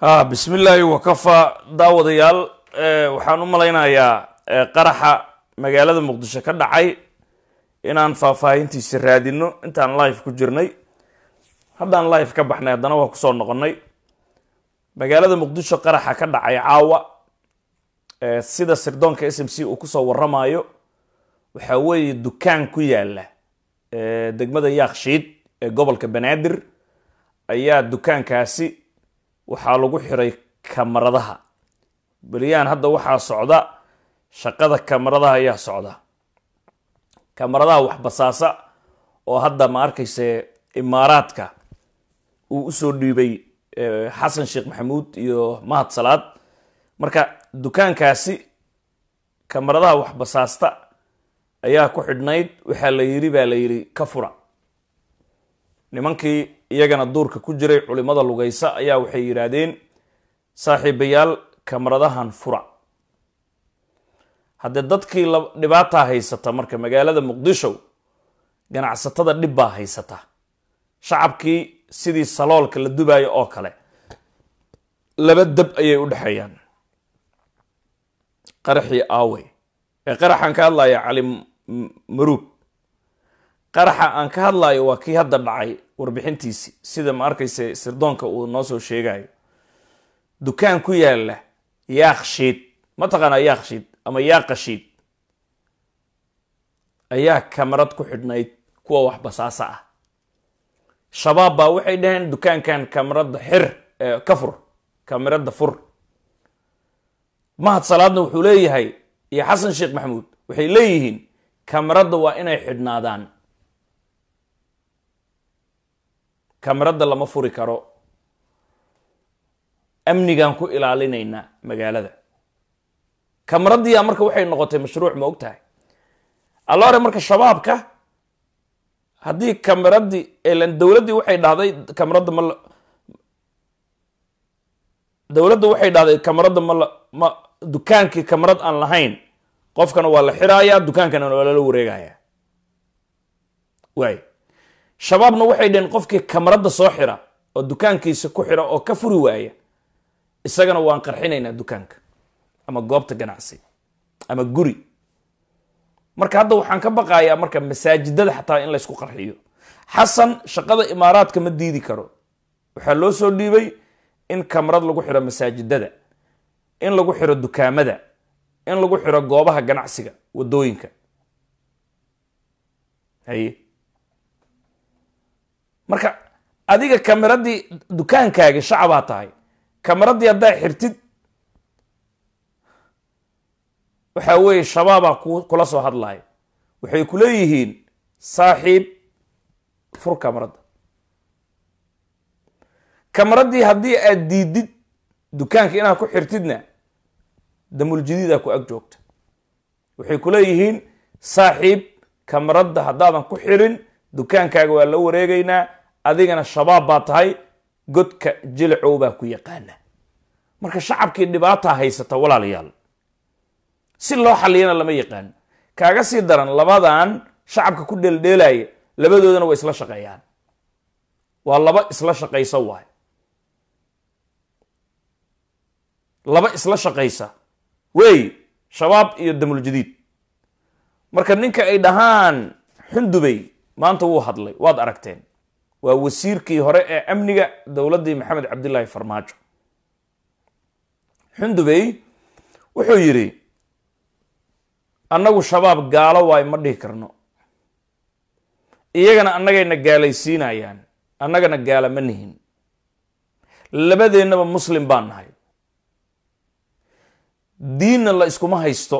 ha bismillaahi illaahi wakafa daawadayaal eh, waxaan u malaynayaa eh, qaraxa magaalada muqdisho ka dhacay inaan faahfaahintiisi raadino intaan live ku jirnay haddaan live ka baxnay haddana waa kusoo noqonnay magaalada muqdisho qaraxa ka dhacay caawa eh, sida sirdoonka s m c uu kusoo waramayo waxaa weeye dukaan ku yaala degmada yaakshiid ee gobolka banaadir ayaa dukaankaasi waxaa lagu xiray kamaradaha beliyaan hadda waxaa socda shaqada kamaradaha ayaa socda kamaradaha waxbasaasa oo hadda ma arkayse imaaraadka uu usoo dhiibay eh, xasan sheekh maxamuud iyo mahad salaad marka dukaankaasi kamaradaha waxbasaasta ayaa ku xidhnayd waxaa la yiri baa la yidhi ka fura nimankii iyagana duurka ku jiray culimada lugaysa ayaa waxay yidhaahdeen saaxiibayaal kamaradahan fura haddee dadkii la dhibaataa haysata marka magaalada muqdisho ganacsatada dhib baa haysata shacabkii sidii saloolka la dubaayo oo kale laba dab ayay u dhexeeyaan qaraxii aawey ee qaraxaan ka hadlaya cali maruug qaraxa aan ka hadlayo waa kii hadda dhacay warbixintiisi sida ma arkayse sirdoonka uu noosoo sheegayo dukaan ku yaala yaaqshiid mataqaanaa yaaqshiid ama yaaqashiid ayaa kamarad ku xidhnayd kuwa wax basaasa ah shabaab baa waxay dhaheen dukaankan kamarada xir ee eh, ka fur kamarada fur mahad salaadna wuxuu leeyahay iyo xasan sheekh maxamuud waxay leeyihiin kamarada waa inay xidhnaadaan kamaradda lama furi karo amnigaan ku ilaalinaynaa magaalada kamaraddiiyaa marka waxay noqotay mashruuc ma og tahay alore marka shabaabka haddii kamaraddi ilan dowladdii waxay dhahday kamaradda ma dowladda waxay dhahday kamaradda ma la ma dukaankii kamarad aan lahayn qofkana waa la xiraayaa dukaankana waa lala wareegayaa waay shabaabna waxay dhaheen qofkii kamaradda soo xira oo dukaankiisa ku xira oo ka furi waaya isagana waan qarxinaynaa dukaanka ama goobta ganacsi ama guri marka hadda waxaan ka baqayaa marka masaajidada xataa in laysku qarxiyo xasan shaqada imaaraadka ma diidi karo waxaa loo soo dhiibay in kamarad lagu xiro masaajidada in lagu xiro dukaamada in lagu xiro goobaha ganacsiga wadooyinka haye marka adiga kamiradii dukaankaagi shacabaa tahay kamiradii haddaa xirtid waxaa weeye shabaabaa ku kula soo hadlaaya waxay ku saaxiib fur kamaradda kamaraddii haddii aad diidid dukaanka inaad ku xirtidna damuljadiidaa ku ag joogta waxay ku saaxiib kamaradda haddaadan ku xirin dukaankaaga waa la wareegaynaa adigana shabaab baa tahay godka jilcow baa ku yaqaana marka shacabkii dhibaata haysata walaalayaal si loo xaliyana lama yaqaan kaaga sii daran labadan shacabka ku dheeldheelaya labadoodana waa isla shaqeeyaan waa laba isla shaqaysa waay laba isla shaqaysa wey shabaab iyo damuljadiid marka ninka ay dhahaan xundubay maanta wuu hadlay waad aragteen waa wasiirkii hore ee amniga dowladdii maxamed cabdilaahi farmaajo xundubey wuxuu yidhi annagu shabaab gaalo waay ma dhihi karno iyagana annagayna gaalaysiinayaan annagana gaala ma nihin labadeennaba muslim baan nahay diinna la iskuma haysto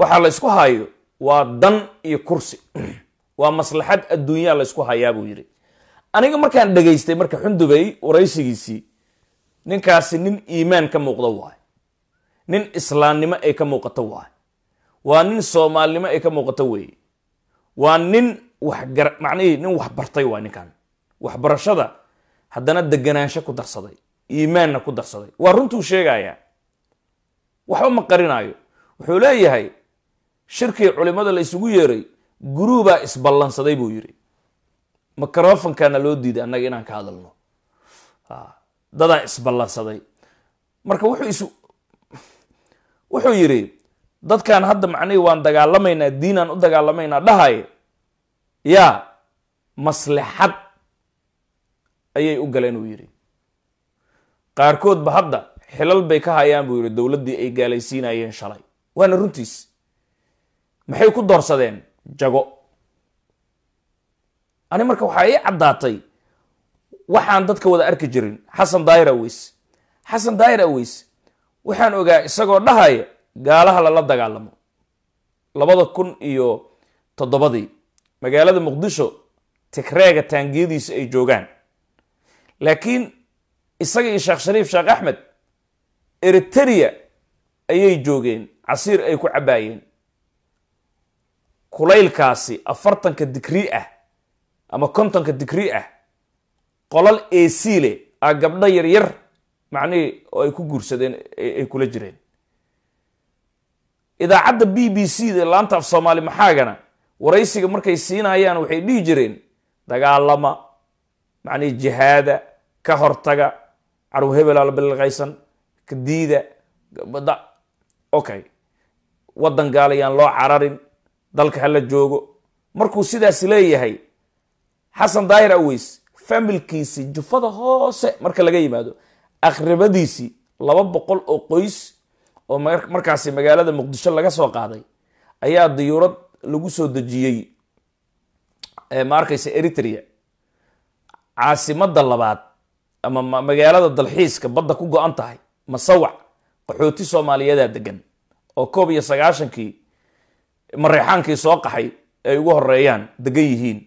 waxaa la ysku hayo waa dan iyo kursi waa maslaxad adduunyaa laysku hayaa buu yidhi aniga markaan dhegaystay marka xundubay waraysigiisii ninkaasi nin iimaan ka muuqda waay nin islaamnimo ay ka muuqato waay waa nin soomaalinimo ay ka muuqato weeye waa nin waxgar macnihii nin waxbartay bartay waay ninkan waxbarashada haddana deganaansho ku darsaday iimaanna ku darsaday waa runtuu sheegayaa waxba ma qarinaayo wuxuu leeyahay shirkii culimmada laysugu yeeray guruubaa isballansaday buu yidhi microfonkaana loo diiday annaga inaan ka hadalno ah, dadaa isballansaday marka wuxuu is wuxuu yidhi dadkan hadda macnihii waan dagaalamaynaa diinaan u dagaalamaynaa dhahay yaa maslixad ayay u galeen uu yidhi qaarkoodba hadda xilal bay ka hayaan buu yidhi dowladdii ay gaalaysiinayeen shalay waana runtiis maxay ku doorsadeen jago ani marka waxaa ii caddaatay waxaan dadka wada arki jirin xasan daayir aweys xasan daayir aweys waxaan ogaa isagoo dhahaya gaalaha lala dagaalamo labada kun iyo toddobadii magaalada muqdisho tigreega taangiyadiisa ay joogaan laakiin isaga iyo sheekh shariif sheekh axmed eriteria ayay joogeen casiir ay ku cabbaayeen kulaylkaasi afartanka digrii ah ama kontonka digrii ah qolal eesiile a ah, gabdho yaryar macnihii oo ay ku guursadeen ay kula jireen idaacadda b b c da laanta af soomaali maxaagana waraysiga markay siinayaan waxay dhihi jireen dagaalama macnihii jihaada ka hortaga caruw hebelaala balilqaysan ka diida okay waddan gaalayaan loo cararin dalka hala joogo markuu sidaas leeyahay xasan daahir aweys familkiisi jufada hoose marka laga yimaado akhribadiisii laba boqol oo qoys oo markaasi magaalada muqdisho laga soo qaaday ayaa diyuurad lagu soo dejiyey ma arkaysa eritrea caasimada labaad ama magaalada dalxiiska badda ku go-an tahay masawac qaxooti soomaaliyadaa degan oo koob iyo sagaashankii mareexaankii soo qaxay ay ugu horeeyaan degan yihiin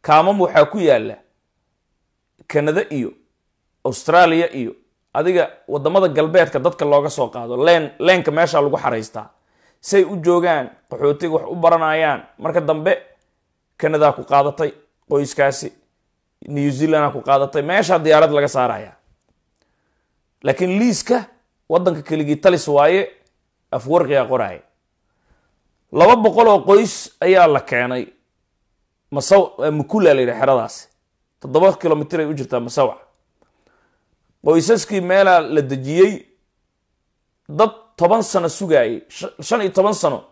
kaamam waxaa ku yaalla kanada iyo australia iyo adiga wadamada galbeedka dadka looga soo qaado len leenka meeshaa lagu xaraystaa say u joogaan qaxootiga wax u baranayaan marka dambe kanadaa ku qaadatay qoyskaasi new zealanda ku qaadatay meeshaa diyaarad laga saaraya laakiin liiska wadanka keligii talis waaye afwarqiga qoraaye laba boqol oo qoys ayaa la keenay masaw mukula la yidhi xeradaasi toddoba kilomitr ay u jirtaa masawac qoysaskii meelaa la dejiyey dad toban sano sugaayey shan iyo toban sano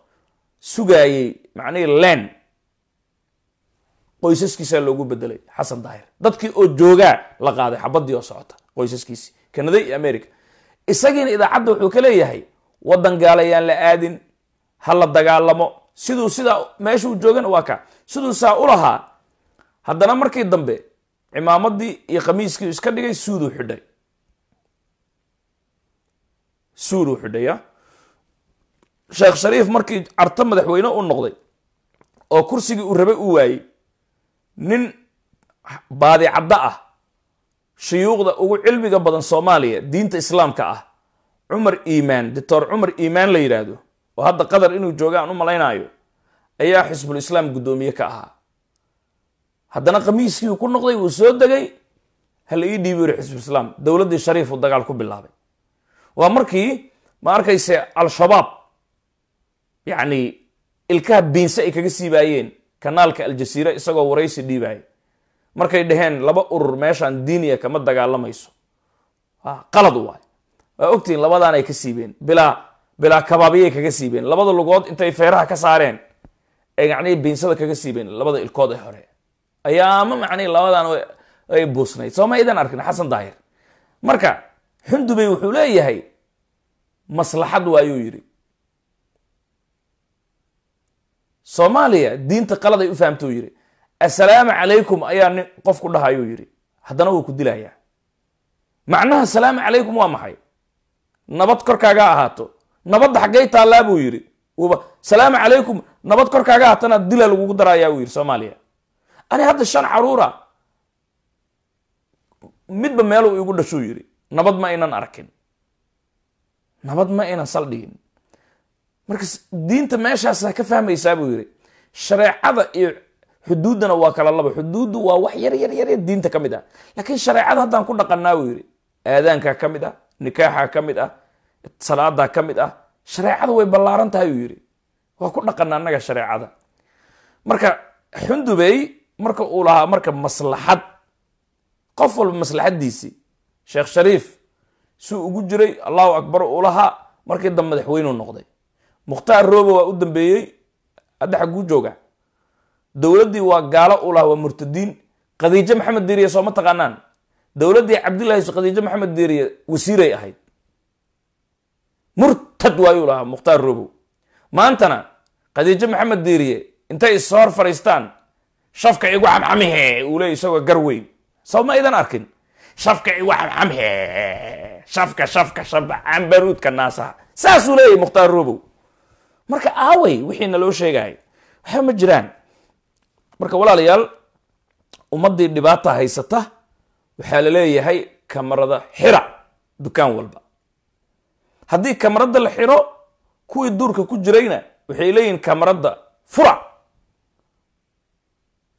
sugaayey macnihii len qoysaskiisaa loogu bedelay xasan daahir dadkii oo joogaa la qaaday xabadii oo socota qoysaskiisii kanada iyo america isagiina idaacadda wuxuu ka leeyahay waddan gaalayaan la aadin ha la dagaalamo siduu sidaa meeshuu joogana waa ka siduu saa u lahaa haddana markii dambe cimaamaddii iyo khamiiskii iska dhigay suuduu xidhay suuduu xidhaya sheekh shariif markii carto madaxweyne u noqday oo kursigii uu rabay u waayey nin baadicaddo ah shuyuuqda ugu cilmiga badan soomaaliya diinta islaamka ah cumar iimaan doctor cumar iimaan la yidhaahdo oo hadda qatar inuu jooga aan u malaynaayo ayaa xisbul islaam guddoomiye ka ahaa haddana khamiiskii uu ku noqday wuu soo degay hala ii dhiibi yiri xisbul islaam dowladdii shariif uu dagaal ku bilaabay waa markii ma arkayse al-shabaab yacni ilkaha biinse ay kaga siibaayeen kanaalka aljasiira isagoo waraysi dhiibaaya markay dhaheen laba urur meeshaan diiniya kama dagaalamayso qalad waay waa ogtihiin labadaan ay ka siibeen bilaa bilaa kabaabiyay kaga siibeen labada lugood intay feeraha ka saareen ay macnihii biinsada kaga siibeen labada ilkood ee hore ayaama macnihii labadan ay buusnayd soo ma idan arkin xasan daahir marka xundubey wuxuu leeyahay maslaxad waayuu yidhi soomaaliya diinta qaladay u fahamtuu yidhi assalaamu calaykum ayaa nin qofku dhahayuu yidhi haddana wuu ku dilayaa macnaha asalaamu calaykum waa maxay nabad korkaaga ahaato nabadda xaggey taallaa buu yidhi uba salaamu calaykum nabad korkaaga haatana dila lagugu darayaa uu yidhi soomaaliya ani hadda shan caruura midba meeluu igu dhashuu yidhi nabad ma aynan arkin nabad ma aynan saldhigin marka diinta meeshaasa ka fahmaysaa buu yidhi shareecada iyo xuduuddana waa kala laba xuduuddu waa wax yar yar yar diinta ka mid ah laakiin shareecada haddaan ku dhaqanaa buu yidhi aadaankaa ka mid ah nikaaxaa ka mid ah salaada ka mid ah shareecada way ballaaran tahay uu yidhi waa ku dhaqana annaga shareecada marka xundubey marka uu lahaa marka maslaxad qof walba maslaxaddiisii sheekh shariif suu ugu jiray allahu akbar uu lahaa markii dambe madaxweynuu noqday mukhtaar rooba waa u dambeeyey hadda xagguu jooga dowladdii waa gaalo uu lahaa waa murtadiin khadiijo maxamed diiriye soo ma taqaanaan dowladdii cabdillaahi khadiijo maxamed diiriye wasiiray ahayd murtad waayuu lahaa mukhtaar robow maantana khadiijo maxamed diiriye intay is hor fadhiistaan shafka igu xamxamhe uu le isagoo gar weyn saw ma aydan arkin shafka igu xamxamhe shafka shafka shafka cambaruudka naasaha saasuu leeyahy mukhtaar robo marka aaway wixii naloo sheegay waxba ma jiraan marka walaalayaal ummaddii dhibaata haysata waxaa la leeyahay kamarada xira dukaan walba haddii kamaradda la xidho kuwii duurka ku jirayna waxay leeyihin kamaradda fura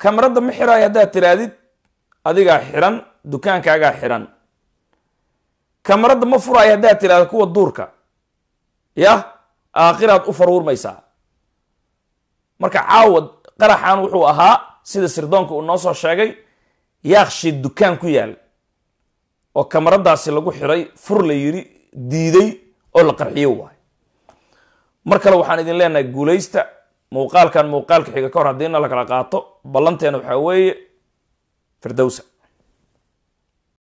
kamaradda ma xiraayo haddaad tiraadid adigaa xidhan dukaankaagaa xidhan kamaradda ma furaayo haddaad tiraahdo kuwa duurka yah aakhiraad u faruurmaysaa marka caawad qaraxan wuxuu ahaa sida sirdoonka uu noo soo sheegay yaakshi dukaan ku yaal oo kamaradaasi lagu xiray fur la yiri diiday oo la qarxiyo waay mar kale waxaan idin leenahay guulaysta muuqaalkan muuqaalka xiga ka hor haddiina la kala qaato ballanteena waxaa weeye firdowsa